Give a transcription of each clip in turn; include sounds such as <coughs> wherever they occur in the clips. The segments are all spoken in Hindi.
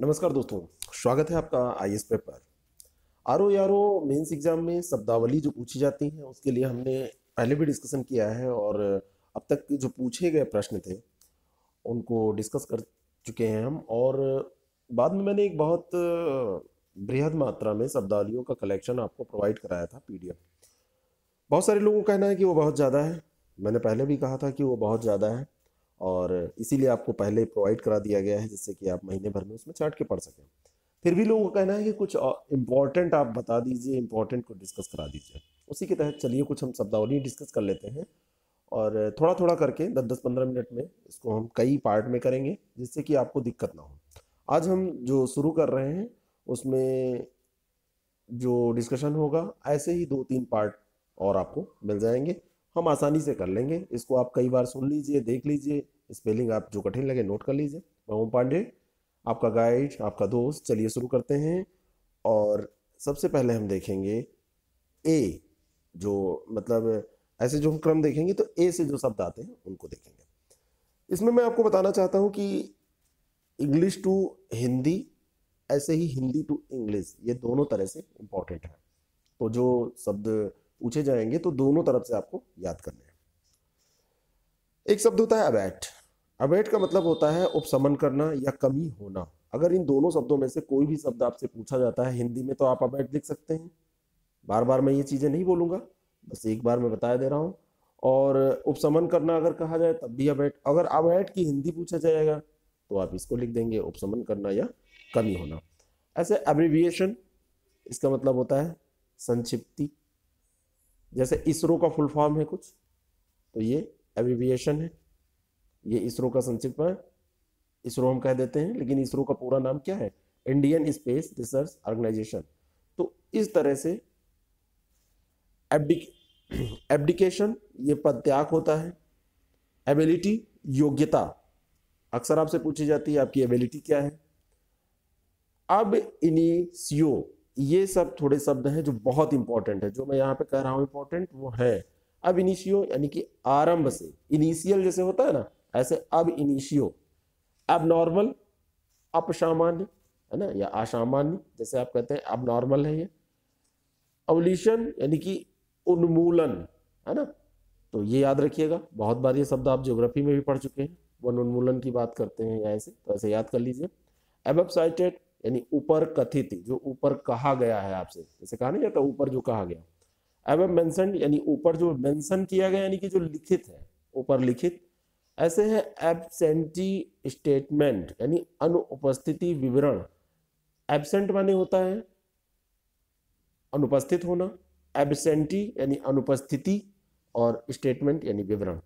नमस्कार दोस्तों स्वागत है आपका I S paper R O R O mains exam में शब्दावली जो पूछी जाती है उसके लिए हमने पहले भी डिस्कशन किया है और अब तक जो पूछे गए प्रश्न थे उनको डिस्कस कर चुके हैं हम और बाद में मैंने एक बहुत बृहद मात्रा में शब्दावलियों का कलेक्शन आपको प्रोवाइड कराया था पी बहुत सारे लोगों का कहना है कि वो बहुत ज़्यादा है मैंने पहले भी कहा था कि वो बहुत ज़्यादा है और इसीलिए आपको पहले प्रोवाइड करा दिया गया है जिससे कि आप महीने भर में उसमें चाट के पढ़ सकें फिर भी लोगों का कहना है कि कुछ इम्पॉर्टेंट आप बता दीजिए इम्पॉर्टेंट को डिस्कस करा दीजिए उसी के तहत चलिए कुछ हम शब्दावली डिस्कस कर लेते हैं और थोड़ा थोड़ा करके दस दस पंद्रह मिनट में इसको हम कई पार्ट में करेंगे जिससे कि आपको दिक्कत ना हो आज हम जो शुरू कर रहे हैं उसमें जो डिस्कशन होगा ऐसे ही दो तीन पार्ट और आपको मिल जाएंगे हम आसानी से कर लेंगे इसको आप कई बार सुन लीजिए देख लीजिए स्पेलिंग आप जो कठिन लगे नोट कर लीजिए मैं ओम पांडे आपका गाइड आपका दोस्त चलिए शुरू करते हैं और सबसे पहले हम देखेंगे ए जो मतलब ऐसे जो हम क्रम देखेंगे तो ए से जो शब्द आते हैं उनको देखेंगे इसमें मैं आपको बताना चाहता हूँ कि इंग्लिश टू हिंदी ऐसे ही हिंदी टू इंग्लिश ये दोनों तरह से इम्पॉर्टेंट है तो जो शब्द पूछे जाएंगे तो दोनों तरफ से आपको याद करने हैं एक शब्द होता है अवैट अवैट का मतलब होता है उपशमन करना या कमी होना अगर इन दोनों शब्दों में से कोई भी शब्द आपसे पूछा जाता है हिंदी में तो आप अवैट लिख सकते हैं बार बार मैं ये चीज़ें नहीं बोलूंगा बस एक बार मैं बताया दे रहा हूँ और उपशमन करना अगर कहा जाए तब भी अवैट अगर अवैट की हिंदी पूछा जाएगा तो आप इसको लिख देंगे उपशमन करना या कमी होना ऐसे एब्रीविएशन इसका मतलब होता है संक्षिप्ति जैसे इसरो का फुल फॉर्म है कुछ तो ये एब्रीविएशन है ये इसरो का संक्षिप्त है इसरो हम कह देते हैं लेकिन इसरो का पूरा नाम क्या है इंडियन स्पेस रिसर्च ऑर्गेनाइजेशन तो इस तरह से एबडिकेशन ये पद त्याग होता है एबिलिटी योग्यता अक्सर आपसे पूछी जाती है आपकी एबिलिटी क्या है अब इनिशियो ये सब थोड़े शब्द हैं जो बहुत इंपॉर्टेंट है जो मैं यहाँ पे कह रहा हूँ इंपॉर्टेंट वो है अब इनिशियो यानी कि आरंभ से इनिशियल जैसे होता है ना ऐसे अब इनिशियो अब नॉर्मल अपसामान्य है ना या असामान्य जैसे आप कहते हैं अब नॉर्मल है ये अवलिशन यानी कि उन्मूलन है ना तो ये याद रखिएगा बहुत बार ये शब्द आप ज्योग्राफी में भी पढ़ चुके हैं वन उन्मूलन की बात करते हैं या ऐसे तो ऐसे याद कर लीजिए एब यानी ऊपर कथित जो ऊपर कहा गया है आपसे जैसे कहा नहीं जाता ऊपर जो कहा गया एवं मेंशन यानी ऊपर जो मेंशन किया गया यानी कि जो लिखित है ऊपर लिखित ऐसे है एबसेंटी स्टेटमेंट यानी अनुपस्थिति विवरण एबसेंट माने होता है अनुपस्थित होना एबसेंटी यानी अनुपस्थिति और स्टेटमेंट यानी विवरण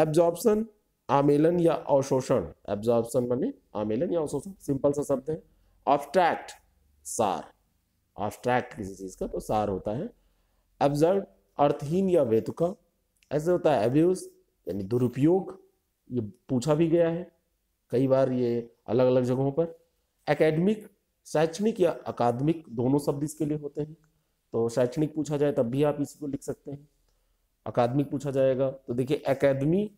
एब्जॉर्प्शन आमेलन या अवशोषण एब्जॉर्बन माने आमेलन या अवशोषण सिंपल सा शब्द है ऑब्स्ट्रैक्ट सार ऑब्स्ट्रैक्ट किसी चीज़ का तो सार होता है एब्जर्ड अर्थहीन या वेतुका ऐसे होता है एब्यूज यानी दुरुपयोग ये पूछा भी गया है कई बार ये अलग अलग जगहों पर एकेडमिक शैक्षणिक या अकादमिक दोनों शब्द इसके लिए होते हैं तो शैक्षणिक पूछा जाए तब भी आप इसी को लिख सकते हैं अकादमिक पूछा जाएगा तो देखिए एकेडमी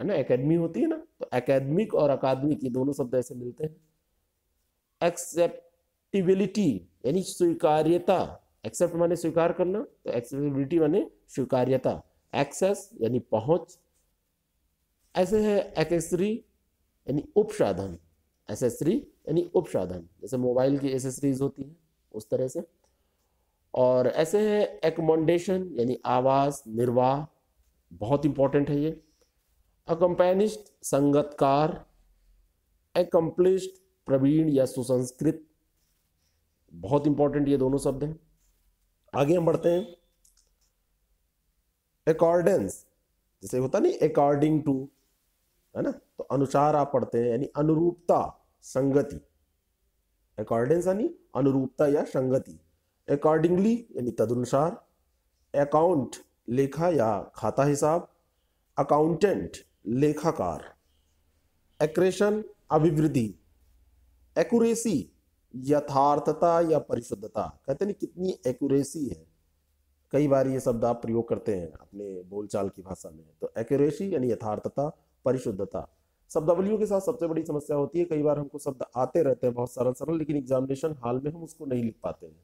है ना एकेडमी होती है ना तो एकेडमिक और अकादमिक ये दोनों शब्द ऐसे मिलते हैं एक्सेप्टिबिलिटी यानी स्वीकार्यता एक्सेप्ट माने स्वीकार करना तो एक्सेप्टिबिलिटी माने स्वीकार्यता एक्सेस यानी पहुंच ऐसे है एक्सेसरी यानी उपसाधन एसेसरी यानी उपसाधन जैसे मोबाइल की एसेसरीज होती है उस तरह से और ऐसे है एकमोडेशन यानी आवास निर्वाह बहुत इंपॉर्टेंट है ये अकम्पेनिस्ट संगतकार एकम्प्लिस्ड प्रवीण या सुसंस्कृत बहुत इंपॉर्टेंट ये दोनों शब्द हैं आगे हम बढ़ते हैं अकॉर्डेंस जैसे होता नहीं अकॉर्डिंग टू है ना तो अनुसार आप पढ़ते हैं यानी अनुरूपता संगति अकॉर्डेंस यानी अनुरूपता या संगति अकॉर्डिंगली यानी तदनुसार अकाउंट लेखा या खाता हिसाब अकाउंटेंट लेखाकार एक्रेशन अभिवृद्धि एक्यूरेसी यथार्थता या परिशुद्धता कहते हैं कितनी एक्यूरेसी है कई बार ये शब्द आप प्रयोग करते हैं अपने बोलचाल की भाषा में तो एक्यूरेसी यानी यथार्थता परिशुद्धता शब्दावलियों के साथ सबसे बड़ी समस्या होती है कई बार हमको शब्द आते रहते हैं बहुत सरल सरल लेकिन एग्जामिनेशन हाल में हम उसको नहीं लिख पाते हैं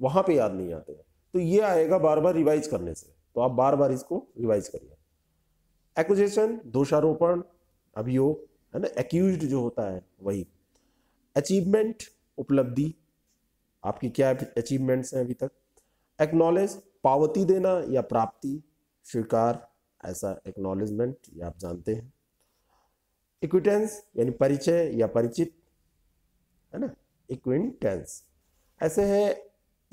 वहां पे याद नहीं आते हैं तो ये आएगा बार बार रिवाइज करने से तो आप बार बार इसको रिवाइज करिए एक्विजेशन दोषारोपण अभियोग है ना एक्यूज जो होता है वही अचीवमेंट उपलब्धि आपकी क्या अचीवमेंट्स हैं अभी तक एक्नॉलेज पावती देना या प्राप्ति स्वीकार ऐसा एक्नॉलेजमेंट ये आप जानते हैं इक्विटेंस यानी परिचय या परिचित है ना इक्विटेंस ऐसे है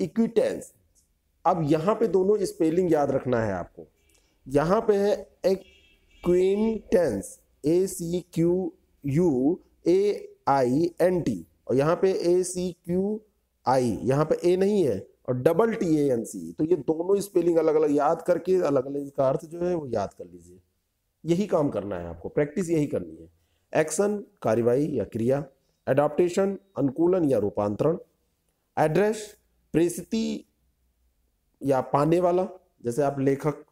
इक्विटेंस अब यहाँ पे दोनों स्पेलिंग याद रखना है आपको यहाँ पे है एक acquaintance A C Q U A I N T और यहाँ पे ए सी क्यू आई यहाँ पे ए नहीं है और double T A N C तो ये दोनों स्पेलिंग अलग अलग याद करके अलग अलग इसका अर्थ जो है वो याद कर लीजिए यही काम करना है आपको प्रैक्टिस यही करनी है एक्शन कार्रवाई या क्रिया एडाप्टेशन अनुकूलन या रूपांतरण एड्रेस प्रेसिति या पाने वाला जैसे आप लेखक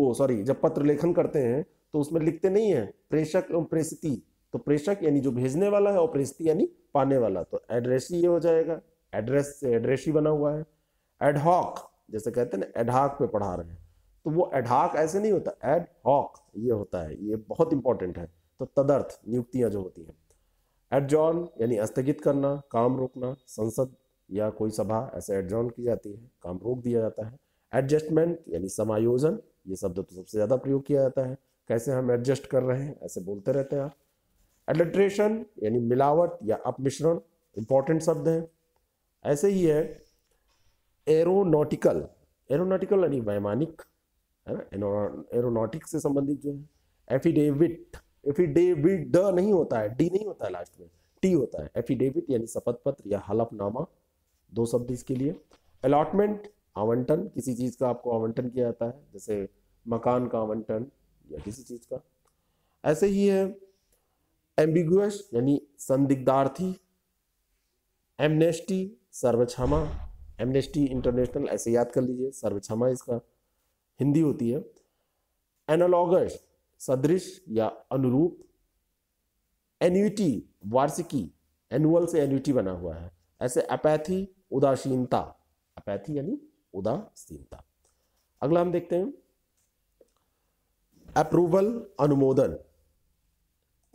ओ सॉरी जब पत्र लेखन करते हैं तो उसमें लिखते नहीं है प्रेषक एवं प्रेषिति तो प्रेषक यानी जो भेजने वाला है और प्रेषिति यानी पाने वाला तो एड्रेसी ये हो जाएगा एड्रेस से एड्रेसी बना हुआ है एडहॉक जैसे कहते हैं ना एडहॉक पे पढ़ा रहे हैं तो वो एडहॉक ऐसे नहीं होता एड हॉक ये होता है ये बहुत इंपॉर्टेंट है तो तदर्थ नियुक्तियां जो होती हैं एडजॉन यानी स्थगित करना काम रोकना संसद या कोई सभा ऐसे एडजॉन की जाती है काम रोक दिया जाता है एडजस्टमेंट यानी समायोजन ये शब्द तो सबसे ज़्यादा प्रयोग किया जाता है कैसे हम एडजस्ट कर रहे हैं ऐसे बोलते रहते हैं आप एडल्ट्रेशन यानी मिलावट या अपमिश्रण इंपॉर्टेंट शब्द हैं ऐसे ही है एरोनॉटिकल एरोनॉटिकल यानी वैमानिक है ना एरोनॉटिक्स से संबंधित जो है एफिडेविट एफिडेविट ड नहीं होता है डी नहीं होता है लास्ट में टी होता है एफिडेविट यानी शपथ पत्र या हलफनामा दो शब्द इसके लिए अलॉटमेंट आवंटन किसी चीज़ का आपको आवंटन किया जाता है जैसे मकान का आवंटन किया किसी चीज़ का ऐसे ही है एम्बिगुअस यानी संदिग्धार्थी एमनेस्टी सर्वक्षमा एमनेस्टी इंटरनेशनल ऐसे याद कर लीजिए सर्वक्षमा इसका हिंदी होती है एनालॉगस सदृश या अनुरूप एन्यूटी वार्षिकी एनुअल से एन्यूटी बना हुआ है ऐसे अपैथी उदासीनता अपैथी यानी उदासीनता अगला हम देखते हैं अप्रूवल अनुमोदन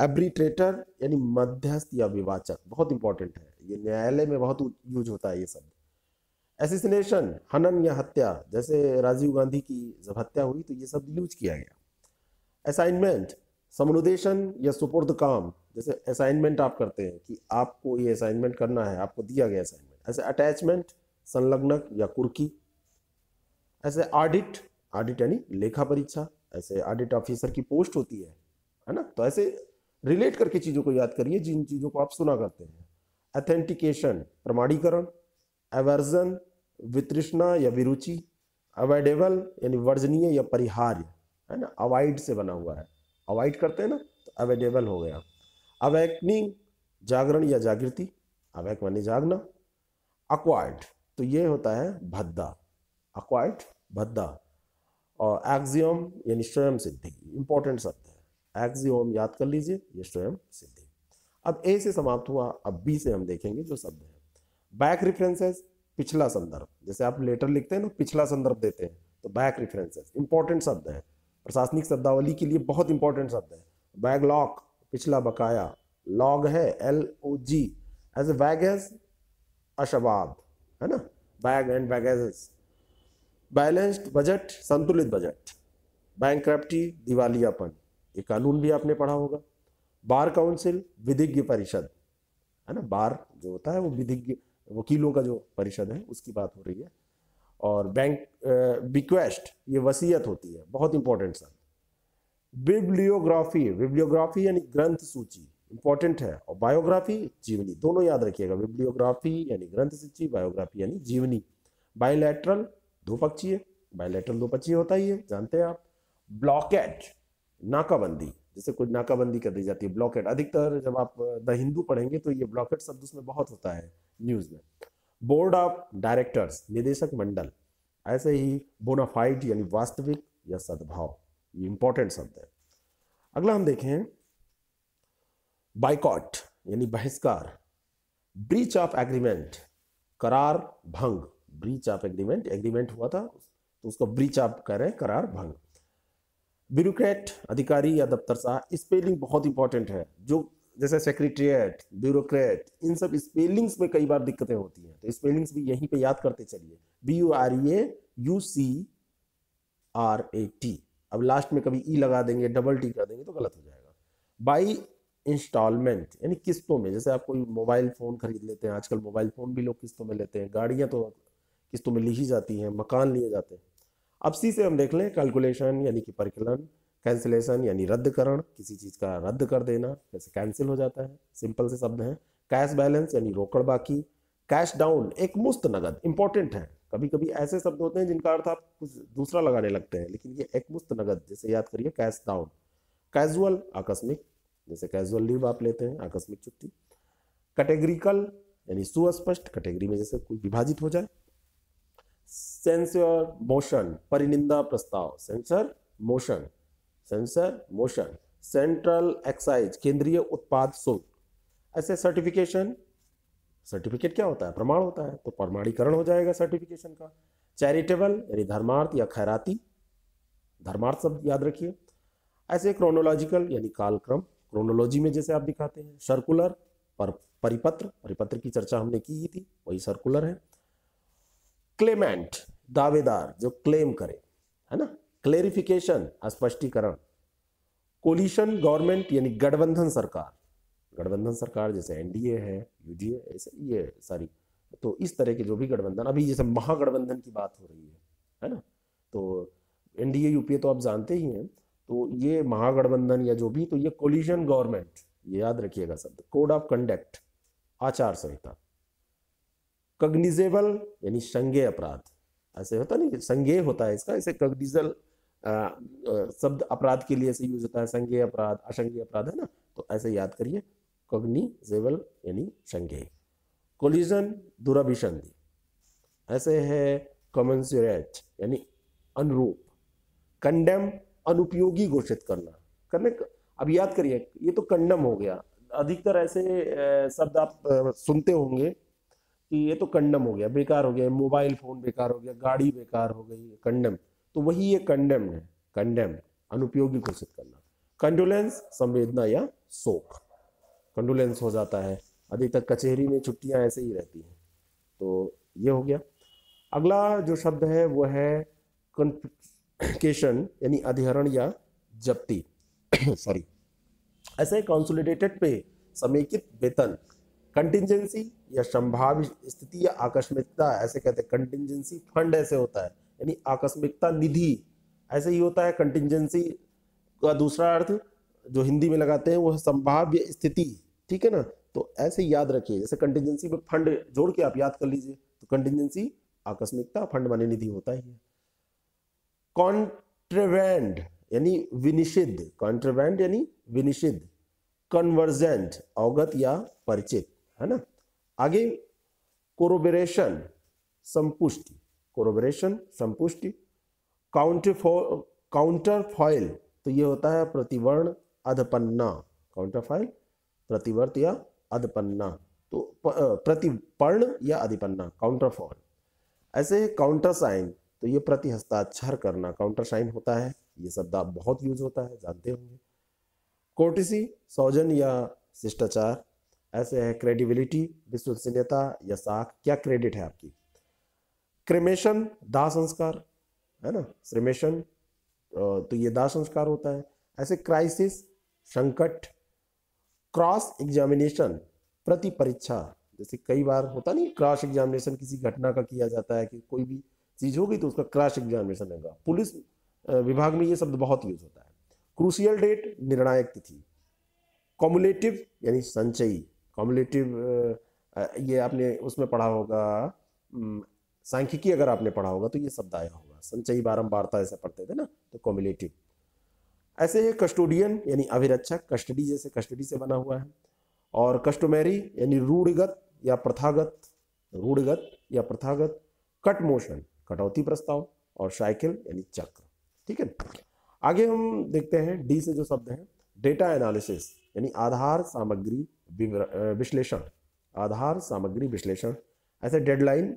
एब्रिट्रेटर यानी मध्यस्थ या विवाचक बहुत इंपॉर्टेंट है ये न्यायालय में बहुत यूज होता है ये शब्द एसिसिनेशन हनन या हत्या जैसे राजीव गांधी की जब हत्या हुई तो ये शब्द यूज किया गया असाइनमेंट समनुदेशन या सुपुर्द काम जैसे असाइनमेंट आप करते हैं कि आपको ये असाइनमेंट करना है आपको दिया गया असाइनमेंट ऐसे अटैचमेंट संलग्नक या कुर्की ऐसे ऑडिट ऑडिट यानी लेखा परीक्षा ऐसे ऑडिट ऑफिसर की पोस्ट होती है है ना तो ऐसे रिलेट करके चीज़ों को याद करिए जिन चीज़ों को आप सुना करते हैं अथेंटिकेशन प्रमाणीकरण एवर्जन वितृष्णा या विरुचि अवॉइडेबल यानी वर्जनीय या परिहार्य है ना अवॉइड से बना हुआ है अवॉइड करते हैं ना तो अवेडेबल हो गया अवैकनिंग जागरण या जागृति अवैक मानी जागना अक्वाइड तो ये होता है भद्दा अक्वाइड भद्दा और एक्जियम यानी स्वयं सिद्धि इंपॉर्टेंट शब्द है एक्जियम याद कर लीजिए ये स्वयं सिद्धि अब ए से समाप्त हुआ अब बी से हम देखेंगे जो शब्द है बैक रिफरेंसेस पिछला संदर्भ जैसे आप लेटर लिखते हैं ना पिछला संदर्भ देते हैं तो बैक रिफरेंसेस इंपॉर्टेंट शब्द है प्रशासनिक शब्दावली के लिए बहुत इंपॉर्टेंट शब्द है बैग लॉक पिछला बकाया लॉग है एल ओ जी एज ए एज अशबाब है ना bag and baggage balanced budget संतुलित बजट बैंक्रप्टी दिवालियापन ये कानून भी आपने पढ़ा होगा बार काउंसिल विधिज्ञ परिषद है ना बार जो होता है वो विधिज्ञ वकीलों का जो परिषद है उसकी बात हो रही है और बैंक बिक्वेस्ट ये वसीयत होती है बहुत इंपॉर्टेंट सर बिब्लियोग्राफी बिब्लियोग्राफी यानी ग्रंथ सूची इंपॉर्टेंट है और बायोग्राफी जीवनी दोनों याद रखिएगा बिब्लियोग्राफी यानी ग्रंथ सूची बायोग्राफी यानी जीवनी बायोलैट्रल दो पक्षीय बायलेटरल दो पक्षीय होता ही है जानते हैं आप ब्लॉकेट नाकाबंदी जैसे कुछ नाकाबंदी कर दी जाती है ब्लॉकेट अधिकतर जब आप द हिंदू पढ़ेंगे तो ये ब्लॉकेट शब्द उसमें बहुत होता है न्यूज में बोर्ड ऑफ डायरेक्टर्स निदेशक मंडल ऐसे ही बोनाफाइड यानी वास्तविक या सद्भाव ये इंपॉर्टेंट शब्द है अगला हम देखें बाइकॉट यानी बहिष्कार ब्रीच ऑफ एग्रीमेंट करार भंग ब्रीच ऑफ एग्रीमेंट एग्रीमेंट हुआ था तो उसको ब्रीच ऑफ कह रहे हैं करार भंग ब्यूरोक्रेट अधिकारी या दफ्तर दफ्तरशाह स्पेलिंग बहुत इंपॉर्टेंट है जो जैसे सेक्रेटरीट ब्यूरोक्रेट इन सब स्पेलिंग्स में कई बार दिक्कतें होती हैं तो स्पेलिंग्स भी यहीं पे याद करते चलिए B U R E A U C R A T last में कभी ई e लगा देंगे डबल टी कर देंगे तो गलत हो जाएगा बाई इंस्टॉलमेंट यानी किस्तों में जैसे आप कोई मोबाइल फ़ोन खरीद लेते हैं आजकल मोबाइल फ़ोन भी लोग किस्तों में लेते हैं गाड़ियाँ तो किस्तों में ली जाती हैं मकान लिए जाते हैं अब सी से हम देख लें कैलकुलेशन यानी कि परिकलन कैंसिलेशन यानी रद्दकरण किसी चीज़ का रद्द कर देना जैसे कैंसिल हो जाता है सिंपल से शब्द हैं कैश बैलेंस यानी रोकड़ बाकी कैश डाउन एक मुस्त नगद इंपॉर्टेंट है कभी कभी ऐसे शब्द होते हैं जिनका अर्थ आप कुछ दूसरा लगाने लगते हैं लेकिन ये एक मुस्त नगद जैसे याद करिए कैश डाउन कैजुअल आकस्मिक जैसे कैजुअल लीव आप लेते हैं आकस्मिक छुट्टी कैटेगरिकल यानी सुस्पष्ट कैटेगरी में जैसे कोई विभाजित हो जाए सेंसर मोशन परिनिंदा प्रस्ताव censure motion censure motion central excise केंद्रीय उत्पाद शुल्क ऐसे सर्टिफिकेशन सर्टिफिकेट क्या होता है प्रमाण होता है तो प्रमाणीकरण हो जाएगा सर्टिफिकेशन का चैरिटेबल यानी धर्मार्थ या खैराती धर्मार्थ शब्द याद रखिए ऐसे क्रोनोलॉजिकल यानी कालक्रम क्रोनोलॉजी में जैसे आप दिखाते हैं सर्कुलर पर परिपत्र परिपत्र की चर्चा हमने की ही थी वही सर्कुलर है क्लेमेंट दावेदार जो क्लेम करे है ना क्लेरिफिकेशन स्पष्टीकरण कोलिशन गवर्नमेंट यानी गठबंधन सरकार गठबंधन सरकार जैसे एनडीए है यूडीए ऐसे ये सारी तो इस तरह के जो भी गठबंधन अभी जैसे महागठबंधन की बात हो रही है है ना तो एनडीए यूपीए तो आप जानते ही हैं तो ये महागठबंधन या जो भी तो ये कोलिशन गवर्नमेंट ये याद रखिएगा शब्द कोड ऑफ कंडक्ट आचार संहिता कग्निजेबल यानी संज्ञे अपराध ऐसे होता नहीं संज्ञे होता है इसका ऐसे कग्निजल शब्द अपराध के लिए ऐसे यूज होता है संज्ञे अपराध असंज्ञे अपराध है ना तो ऐसे याद करिए कग्निजेबल यानी संज्ञे कोलिजन दुराभिसंधि ऐसे है कमेंसुरेट यानी अनुरूप कंडेम अनुपयोगी घोषित करना करने अब याद करिए ये तो कंडम हो गया अधिकतर ऐसे शब्द आप सुनते होंगे कि ये तो कंडम हो गया बेकार हो गया मोबाइल फ़ोन बेकार हो गया गाड़ी बेकार हो गई कंडम तो वही ये कंडम है कंडम अनुपयोगी घोषित करना कंडोलेंस संवेदना या शोक कंडोलेंस हो जाता है अधिकतर कचहरी में छुट्टियां ऐसे ही रहती हैं तो ये हो गया अगला जो शब्द है वो है कन्फिकेशन यानी अधिहरण या जब्ती सॉरी <coughs> ऐसे कॉन्सोलिडेटेड पे समेकित वेतन कंटिजेंसी या संभावित स्थिति या आकस्मिकता ऐसे कहते हैं कंटिजेंसी फंड ऐसे होता है यानी आकस्मिकता निधि ऐसे ही होता है कंटिजेंसी का दूसरा अर्थ जो हिंदी में लगाते हैं वो है संभाव्य स्थिति ठीक है ना तो ऐसे याद रखिए जैसे कंटिजेंसी में फंड जोड़ के आप याद कर लीजिए तो कंटिजेंसी आकस्मिकता फंड माने निधि होता ही है कॉन्ट्रेवेंड यानी विनिषिद्ध कॉन्ट्रेवेंड यानी विनिषिद्ध कन्वर्जेंट अवगत या परिचित है ना आगे कोरोबरेशन संपुष्टि कोरोबरेशन संपुष्टि काउंटर फॉ काउंटर फॉइल तो ये होता है प्रतिवर्ण अधपन्ना काउंटर फॉइल प्रतिवर्त या अधपन्ना तो प्रतिपर्ण या अधिपन्ना काउंटर फॉइल ऐसे काउंटर साइन तो ये प्रति हस्ताक्षर करना काउंटर साइन होता है ये शब्द बहुत यूज होता है जानते होंगे कोर्टिसी सौजन या शिष्टाचार ऐसे है क्रेडिबिलिटी विश्वसनीयता या साख क्या क्रेडिट है आपकी क्रिमेशन दाह संस्कार है ना क्रेमेशन तो ये दाह संस्कार होता है ऐसे क्राइसिस संकट क्रॉस एग्जामिनेशन प्रति परीक्षा जैसे कई बार होता नहीं क्रॉस एग्जामिनेशन किसी घटना का किया जाता है कि कोई भी चीज़ होगी तो उसका क्रॉस एग्जामिनेशन होगा पुलिस uh, विभाग में ये शब्द बहुत यूज होता है क्रूसियल डेट निर्णायक तिथि कॉमुलेटिव यानी संचयी कॉम्युलेटिव ये आपने उसमें पढ़ा होगा सांख्यिकी अगर आपने पढ़ा होगा तो ये शब्द आया होगा संचयी बारंबारता ऐसे पढ़ते थे ना तो कॉम्युलेटिव ऐसे ये कस्टोडियन यानी अभिरक्षक कस्टडी जैसे कस्टडी से बना हुआ है और कस्टोमेरी यानी रूढ़गत या प्रथागत रूढ़गत या प्रथागत कट मोशन कटौती प्रस्ताव और साइकिल यानी चक्र ठीक है आगे हम देखते हैं डी से जो शब्द है डेटा एनालिसिस यानी आधार सामग्री विश्लेषण आधार सामग्री विश्लेषण ऐसे डेडलाइन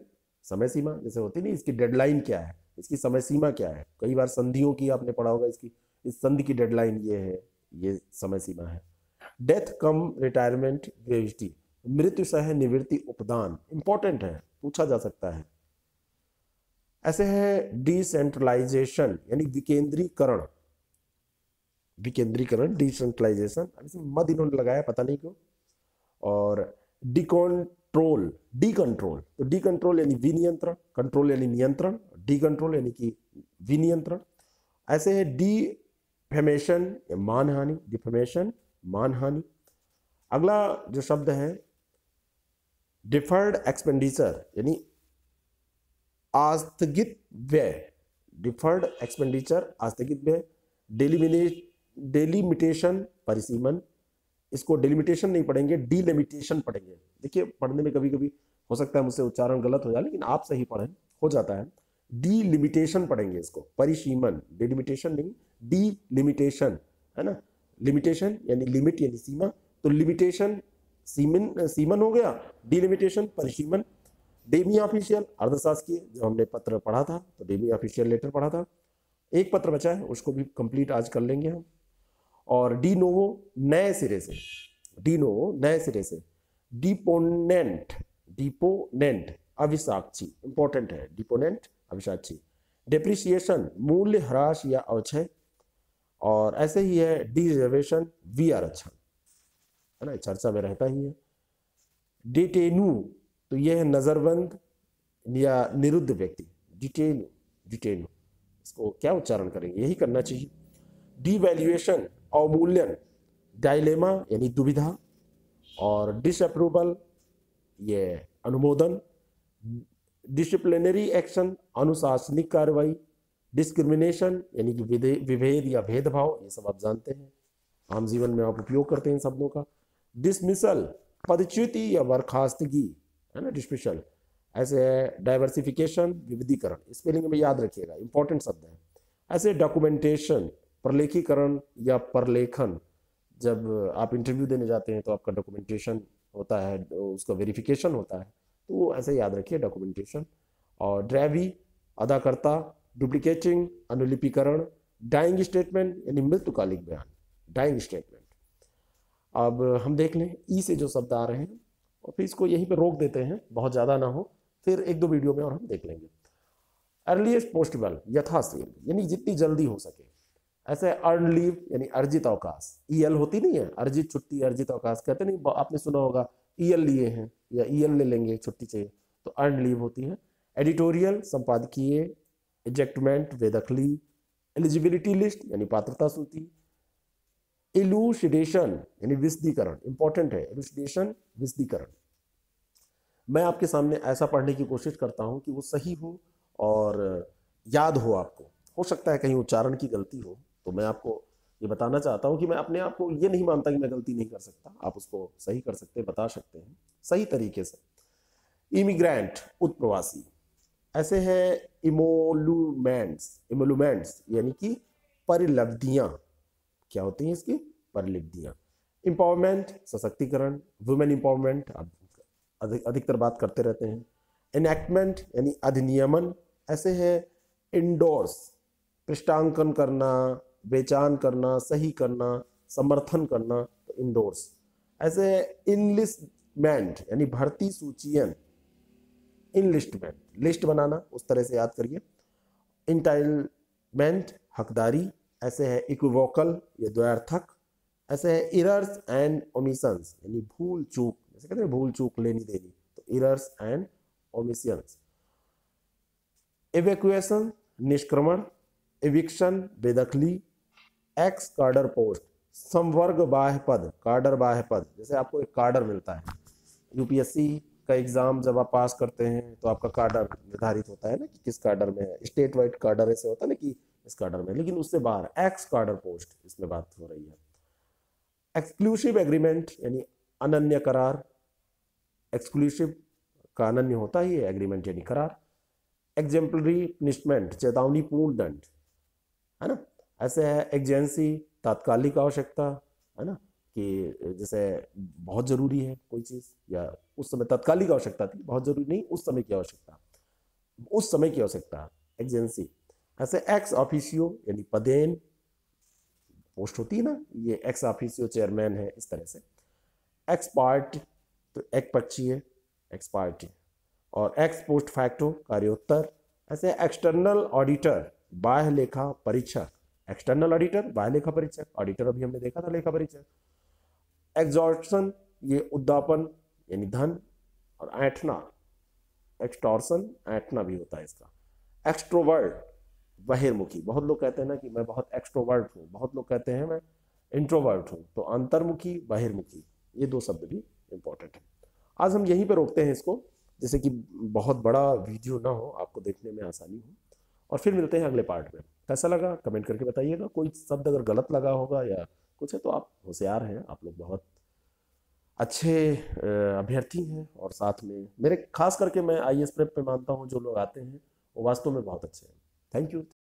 समय सीमा जैसे होती नहीं इसकी डेडलाइन क्या है इसकी समय सीमा क्या है कई बार संधियों की आपने पढ़ा होगा इसकी इस संधि की डेडलाइन ये है ये समय सीमा है डेथ कम रिटायरमेंट ग्रेविटी मृत्यु सह निवृत्ति उपदान इंपॉर्टेंट है पूछा जा सकता है ऐसे है डिसेंट्रलाइजेशन यानी विकेंद्रीकरण विकेंद्रीकरण डिसेंट्रलाइजेशन इसमें मद इन्होंने लगाया पता नहीं क्यों और डिकॉन्ट्रोल डी कंट्रोल तो डी कंट्रोल यानी विनियंत्रण कंट्रोल यानी नियंत्रण डी कंट्रोल यानी कि विनियंत्रण ऐसे है डी फेमेशन मानहानि डिफेमेशन मानहानि अगला जो शब्द है डिफर्ड एक्सपेंडिचर यानी आस्थगित व्यय डिफर्ड एक्सपेंडिचर आस्थगित व्यय डेलीमिनेट डेलीमिटेशन परिसीमन इसको डिलिमिटेशन नहीं पढ़ेंगे डिलिमिटेशन पढ़ेंगे देखिए पढ़ने में कभी कभी हो सकता है मुझसे उच्चारण गलत हो जाए लेकिन आप सही पढ़ें हो जाता है डिलिमिटेशन पढ़ेंगे इसको परिसीमन डिलिमिटेशन नहीं डिलिमिटेशन है ना लिमिटेशन यानी लिमिट यानी सीमा तो लिमिटेशन सीमन सीमन हो गया डिलिमिटेशन परिसीमन डेमी ऑफिशियल अर्धशासकीय जब हमने पत्र पढ़ा था तो डेमी ऑफिशियल लेटर पढ़ा था एक पत्र बचा है उसको भी कंप्लीट आज कर लेंगे हम और डी नोवो नए सिरे से डी नोवो नए सिरे से डिपोनेंट डिपोनेंट अविशाक्षी इंपॉर्टेंट है डिपोनेंट अविशाक्षी डिप्रिसिएशन मूल्य ह्रास या अवचय और ऐसे ही है डिजर्वेशन वी अच्छा है ना चर्चा में रहता ही है डिटेनू तो यह है नजरबंद या निरुद्ध व्यक्ति डिटेनू डिटेनू इसको क्या उच्चारण करेंगे यही करना चाहिए डिवेल्युएशन अवमूल्यन डायलेमा यानी दुविधा और डिसअप्रूवल ये अनुमोदन डिसिप्लिनरी एक्शन अनुशासनिक कार्रवाई डिस्क्रिमिनेशन यानी कि विभेद या भेदभाव ये सब आप जानते हैं आम जीवन में आप उपयोग करते हैं इन शब्दों का डिसमिसल पदच्युति या बर्खास्तगी है ना डिस्मिसल ऐसे है डाइवर्सिफिकेशन विविधीकरण स्पेलिंग में याद रखिएगा इंपॉर्टेंट शब्द है ऐसे डॉक्यूमेंटेशन प्रलेखीकरण या प्रलेखन जब आप इंटरव्यू देने जाते हैं तो आपका डॉक्यूमेंटेशन होता है उसका वेरिफिकेशन होता है तो वो ऐसे याद रखिए डॉक्यूमेंटेशन और ड्रैवी अदाकर्ता डुप्लीकेटिंग अनुलिपिकरण डाइंग स्टेटमेंट यानी मृत्युकालिक बयान डाइंग स्टेटमेंट अब हम देख लें ई e से जो शब्द आ रहे हैं और फिर इसको यहीं पर रोक देते हैं बहुत ज़्यादा ना हो फिर एक दो वीडियो में और हम देख लेंगे अर्लीस्ट पॉसिबल यथाशील यानी जितनी जल्दी हो सके ऐसे अर्न लीव यानी अर्जित अवकाश ई e एल होती नहीं है अर्जित छुट्टी अर्जित अवकाश कहते नहीं आपने सुना होगा ई e एल लिए हैं या ई e एल ले लेंगे छुट्टी चाहिए तो अर्न लीव होती है एडिटोरियल संपादकीय एजेक्टमेंट वेदखली एलिजिबिलिटी लिस्ट यानी पात्रता सूची एलुसिडेशन यानी विस्तीकरण इंपॉर्टेंट है एलुसिडेशन विस्तीकरण मैं आपके सामने ऐसा पढ़ने की कोशिश करता हूं कि वो सही हो और याद हो आपको हो सकता है कहीं उच्चारण की गलती हो तो मैं आपको ये बताना चाहता हूँ कि मैं अपने आप को ये नहीं मानता कि मैं गलती नहीं कर सकता आप उसको सही कर सकते बता सकते हैं सही तरीके से इमिग्रेंट उत्प्रवासी ऐसे हैं इमोलूमेंट्स इमोलूमेंट्स यानी कि परिलब्धियाँ क्या होती हैं इसकी परिलब्धियाँ इम्पावरमेंट सशक्तिकरण वुमेन इम्पावरमेंट आप अधिकतर बात करते रहते हैं इनैक्टमेंट यानी अधिनियमन ऐसे है इंडोर्स पृष्ठांकन करना बेचान करना सही करना समर्थन करना तो इंडोर्स ऐसे इनलिस्टमेंट यानी भर्ती सूचियन इनलिस्टमेंट लिस्ट बनाना उस तरह से याद करिए इंटाइलमेंट हकदारी ऐसे है इक्वोकल ये द्वैर्थक ऐसे है इरर्स एंड ओमिशंस यानी भूल चूक जैसे कहते हैं भूल चूक लेनी देनी तो इरर्स एंड ओमिशंस एवेक्यूएशन निष्क्रमण एविक्शन बेदखली एक्स कार्डर पोस्ट संवर्ग बाह्य पद कार्डर बाह्य पद जैसे आपको एक कार्डर मिलता है यूपीएससी का एग्ज़ाम जब आप पास करते हैं तो आपका कार्डर निर्धारित होता है ना कि किस कार्डर में है स्टेट वाइड कार्डर ऐसे होता है ना कि इस कार्डर में लेकिन उससे बाहर एक्स कार्डर पोस्ट इसमें बात हो रही है एक्सक्लूसिव एग्रीमेंट यानी अनन्य करार एक्सक्लूसिव का अनन्य होता ही है एग्रीमेंट यानी करार एग्जेम्पलरी पनिशमेंट चेतावनी पूर्ण दंड है ना ऐसे है एक्जेंसी तात्कालिक आवश्यकता है ना कि जैसे बहुत ज़रूरी है कोई चीज़ या उस समय तात्कालिक आवश्यकता थी बहुत ज़रूरी नहीं उस समय की आवश्यकता उस समय की आवश्यकता एक्जेंसी ऐसे एक्स ऑफिसियो यानी पदेन पोस्ट होती है ना ये एक्स ऑफिसियो चेयरमैन है इस तरह से एक्स पार्ट तो एक पक्षी है एक्स और एक्स पोस्ट फैक्टो कार्योत्तर ऐसे एक्सटर्नल ऑडिटर बाह्य लेखा परीक्षक एक्सटर्नल ऑडिटर बाय लेखा परीक्षक ऑडिटर अभी हमने देखा था लेखा परीक्षक एग्जॉर्शन ये उद्यापन यानी धन और ऐठना एक्सटॉर्सन ऐठना भी होता है इसका एक्सट्रोवर्ड बहिर्मुखी बहुत लोग कहते हैं ना कि मैं बहुत एक्सट्रोवर्ड हूँ बहुत लोग कहते हैं मैं इंट्रोवर्ट हूँ तो अंतर्मुखी बहिर्मुखी ये दो शब्द भी इम्पोर्टेंट है आज हम यहीं पर रोकते हैं इसको जैसे कि बहुत बड़ा वीडियो ना हो आपको देखने में आसानी हो और फिर मिलते हैं अगले पार्ट में कैसा लगा कमेंट करके बताइएगा कोई शब्द अगर गलत लगा होगा या कुछ है तो आप होशियार हैं आप लोग बहुत अच्छे अभ्यर्थी हैं और साथ में मेरे खास करके मैं आई एस प्रेप पर मानता हूँ जो लोग आते हैं वो वास्तव में बहुत अच्छे हैं थैंक यू